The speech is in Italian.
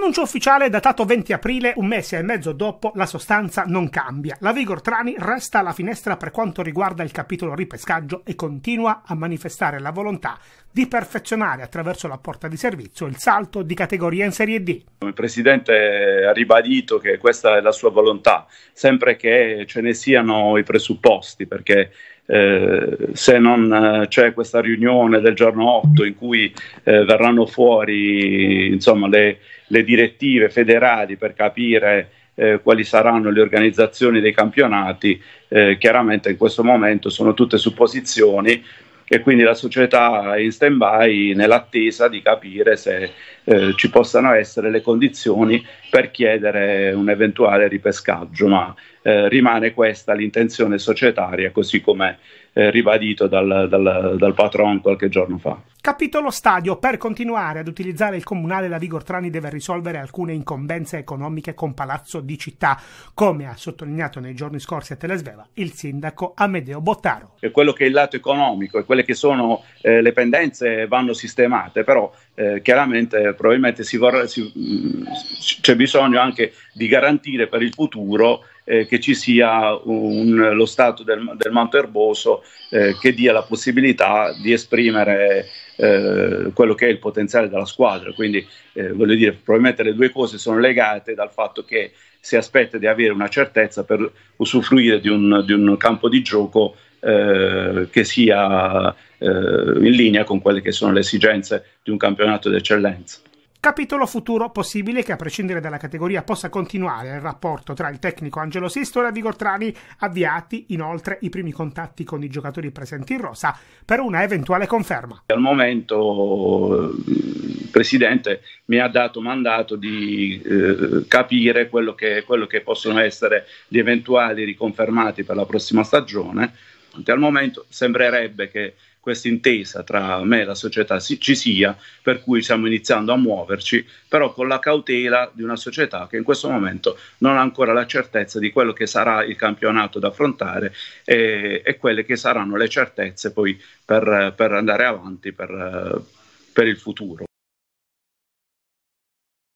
L'annuncio ufficiale datato 20 aprile, un mese e mezzo dopo, la sostanza non cambia. La Vigor Trani resta alla finestra per quanto riguarda il capitolo ripescaggio e continua a manifestare la volontà di perfezionare attraverso la porta di servizio il salto di categoria in Serie D. Il Presidente ha ribadito che questa è la sua volontà, sempre che ce ne siano i presupposti, perché eh, se non eh, c'è questa riunione del giorno 8 in cui eh, verranno fuori insomma, le, le, direttive federali per capire eh, quali saranno le organizzazioni dei campionati, eh, chiaramente in questo momento sono tutte supposizioni, e quindi la società è in stand-by nell'attesa di capire se eh, ci possano essere le condizioni per chiedere un eventuale ripescaggio, ma eh, rimane questa l'intenzione societaria così come eh, ribadito dal, dal, dal patron qualche giorno fa. Capitolo stadio, per continuare ad utilizzare il comunale la Vigortrani deve risolvere alcune incombenze economiche con Palazzo di Città, come ha sottolineato nei giorni scorsi a Telesveva il sindaco Amedeo Bottaro. E quello che è il lato economico e quelle che sono eh, le pendenze vanno sistemate, però eh, chiaramente probabilmente si vorrà, si, mh, mm, c'è bisogno anche di garantire per il futuro eh, che ci sia un, lo stato del, del manto erboso eh, che dia la possibilità di esprimere eh, quello che è il potenziale della squadra. Quindi eh, voglio dire, probabilmente le due cose sono legate dal fatto che si aspetta di avere una certezza per usufruire di un, di un campo di gioco eh, che sia eh, in linea con quelle che sono le esigenze di un campionato d'eccellenza capitolo futuro possibile che a prescindere dalla categoria possa continuare il rapporto tra il tecnico Angelo Sisto e Vigor Trani, avviati inoltre i primi contatti con i giocatori presenti in rosa per una eventuale conferma. Al momento il Presidente mi ha dato mandato di eh, capire quello che, quello che possono essere gli eventuali riconfermati per la prossima stagione. Al momento sembrerebbe che questa intesa tra me e la società si, ci sia, per cui stiamo iniziando a muoverci, però con la cautela di una società che in questo momento non ha ancora la certezza di quello che sarà il campionato da affrontare e, e quelle che saranno le certezze poi per, per andare avanti, per, per il futuro.